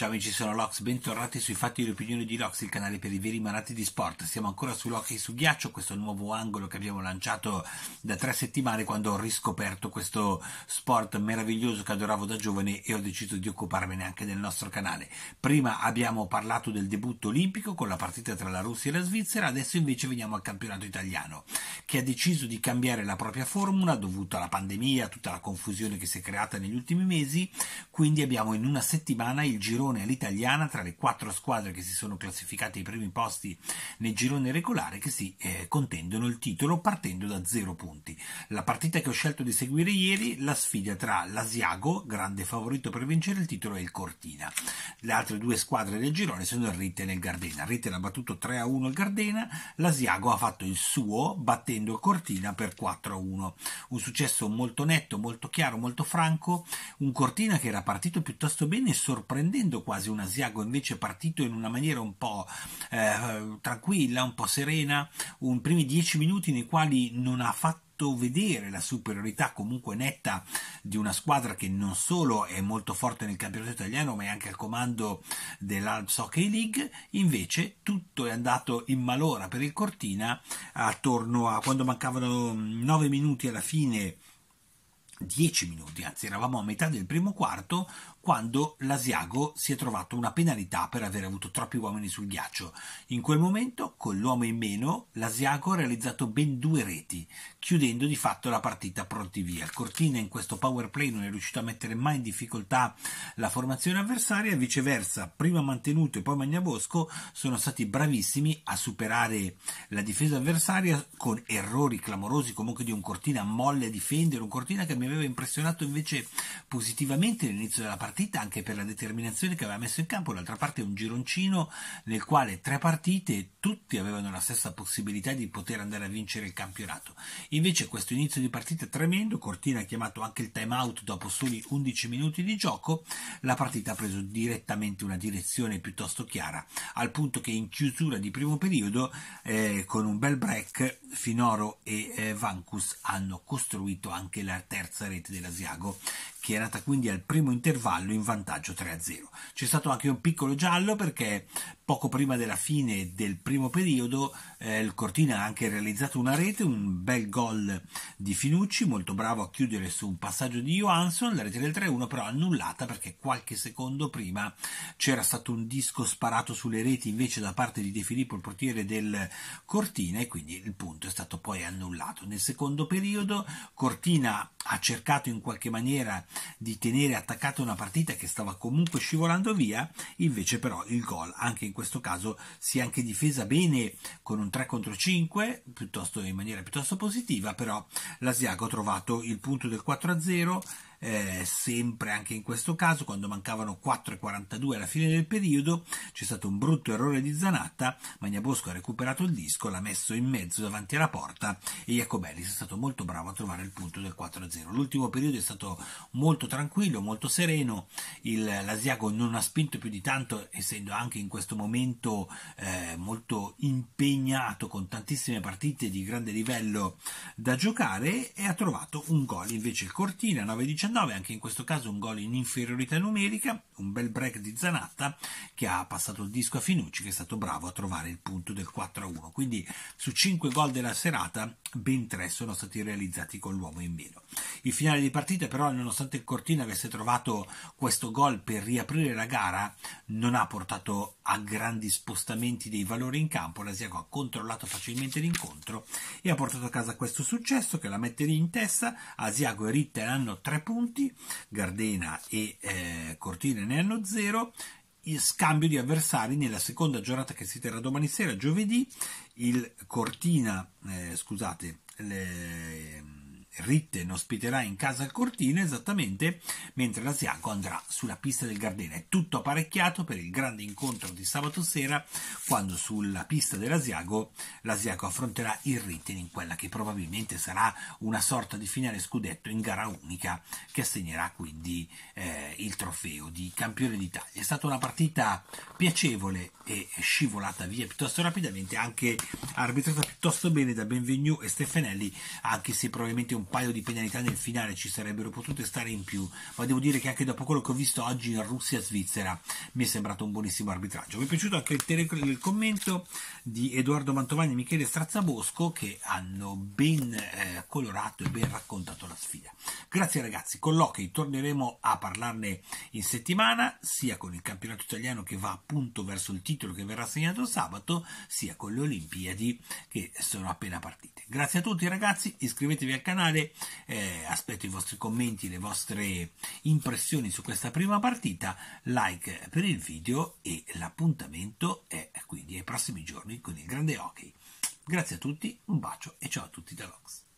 Ciao amici, sono Lox, bentornati sui fatti e le opinioni di Lox, il canale per i veri malati di sport. Siamo ancora su Lox e su ghiaccio, questo nuovo angolo che abbiamo lanciato da tre settimane quando ho riscoperto questo sport meraviglioso che adoravo da giovane e ho deciso di occuparmene anche nel nostro canale. Prima abbiamo parlato del debutto olimpico con la partita tra la Russia e la Svizzera, adesso invece veniamo al campionato italiano che ha deciso di cambiare la propria formula dovuta alla pandemia, a tutta la confusione che si è creata negli ultimi mesi, quindi abbiamo in una settimana il girone girone all'italiana tra le quattro squadre che si sono classificate ai primi posti nel girone regolare che si eh, contendono il titolo partendo da zero punti. La partita che ho scelto di seguire ieri, la sfida tra l'Asiago, grande favorito per vincere il titolo, e il Cortina. Le altre due squadre del girone sono il Ritten e il Gardena. Il Ritten ha battuto 3-1 il Gardena, l'Asiago ha fatto il suo battendo il Cortina per 4-1. Un successo molto netto, molto chiaro, molto franco, un Cortina che era partito piuttosto bene sorprendendo quasi un asiago, invece è partito in una maniera un po' eh, tranquilla, un po' serena, un primi dieci minuti nei quali non ha fatto vedere la superiorità comunque netta di una squadra che non solo è molto forte nel campionato italiano ma è anche al comando dell'Alps Hockey League invece tutto è andato in malora per il Cortina attorno a quando mancavano 9 mm, minuti alla fine 10 minuti, anzi eravamo a metà del primo quarto, quando l'Asiago si è trovato una penalità per aver avuto troppi uomini sul ghiaccio. In quel momento, con l'uomo in meno, l'Asiago ha realizzato ben due reti, chiudendo di fatto la partita pronti via. Cortina in questo power play non è riuscito a mettere mai in difficoltà la formazione avversaria, viceversa, prima Mantenuto e poi Magnabosco sono stati bravissimi a superare la difesa avversaria con errori clamorosi comunque di un Cortina molle a difendere, un Cortina che mi aveva impressionato invece positivamente all'inizio della partita partita anche per la determinazione che aveva messo in campo, d'altra parte un gironcino nel quale tre partite tutti avevano la stessa possibilità di poter andare a vincere il campionato. Invece questo inizio di partita tremendo, Cortina ha chiamato anche il time out dopo soli 11 minuti di gioco, la partita ha preso direttamente una direzione piuttosto chiara, al punto che in chiusura di primo periodo eh, con un bel break Finoro e eh, Vancus hanno costruito anche la terza rete dell'Asiago, che è nata quindi al primo intervallo giallo in vantaggio 3-0. C'è stato anche un piccolo giallo perché poco prima della fine del primo periodo eh, il Cortina ha anche realizzato una rete, un bel gol di Finucci, molto bravo a chiudere su un passaggio di Johansson, la rete del 3-1 però annullata perché qualche secondo prima c'era stato un disco sparato sulle reti invece da parte di De Filippo, il portiere del Cortina e quindi il punto è stato poi annullato. Nel secondo periodo Cortina ha cercato in qualche maniera di tenere attaccata una partita partita che stava comunque scivolando via, invece però il gol anche in questo caso si è anche difesa bene con un 3 contro 5 piuttosto, in maniera piuttosto positiva, però l'Asiago ha trovato il punto del 4 a 0 eh, sempre anche in questo caso quando mancavano 4,42 alla fine del periodo c'è stato un brutto errore di Zanatta Magnabosco ha recuperato il disco l'ha messo in mezzo davanti alla porta e Jacobellis è stato molto bravo a trovare il punto del 4-0 l'ultimo periodo è stato molto tranquillo molto sereno il, l'Asiago non ha spinto più di tanto essendo anche in questo momento eh, molto impegnato con tantissime partite di grande livello da giocare e ha trovato un gol invece il Cortina 9-19 2019, anche in questo caso un gol in inferiorità numerica, un bel break di Zanatta che ha passato il disco a Finucci che è stato bravo a trovare il punto del 4-1, quindi su 5 gol della serata ben 3 sono stati realizzati con l'uomo in meno. Il finale di partita però nonostante il Cortina avesse trovato questo gol per riaprire la gara non ha portato a grandi spostamenti dei valori in campo, l'Asiago ha controllato facilmente l'incontro e ha portato a casa questo successo che la mette lì in testa. Asiago e Ritter hanno tre punti, Gardena e eh, Cortina ne hanno zero scambio di avversari nella seconda giornata che si terrà domani sera, giovedì, il Cortina, eh, scusate, le, Ritten ospiterà in casa il Cortina esattamente mentre l'Asiago andrà sulla pista del Gardena. È tutto apparecchiato per il grande incontro di sabato sera quando sulla pista dell'Asiago l'Asiago affronterà il Ritten in quella che probabilmente sarà una sorta di finale scudetto in gara unica che assegnerà quindi eh, il trofeo di campione d'Italia. È stata una partita piacevole è scivolata via piuttosto rapidamente, anche arbitrata piuttosto bene da Benvenu e Stefanelli, anche se probabilmente un paio di penalità nel finale ci sarebbero potute stare in più, ma devo dire che anche dopo quello che ho visto oggi in Russia-Svizzera mi è sembrato un buonissimo arbitraggio. Mi è piaciuto anche il, tele- il commento di Edoardo Mantovani e Michele Strazzabosco che hanno ben eh, colorato e ben raccontato la sfida. Grazie ragazzi, con colloqui, torneremo a parlarne in settimana, sia con il campionato italiano che va appunto verso il titolo, titolo che verrà segnato sabato, sia con le Olimpiadi che sono appena partite. Grazie a tutti ragazzi, iscrivetevi al canale, eh, aspetto i vostri commenti, le vostre impressioni su questa prima partita, like per il video e l'appuntamento è quindi ai prossimi giorni con il grande hockey. Grazie a tutti, un bacio e ciao a tutti da Lox.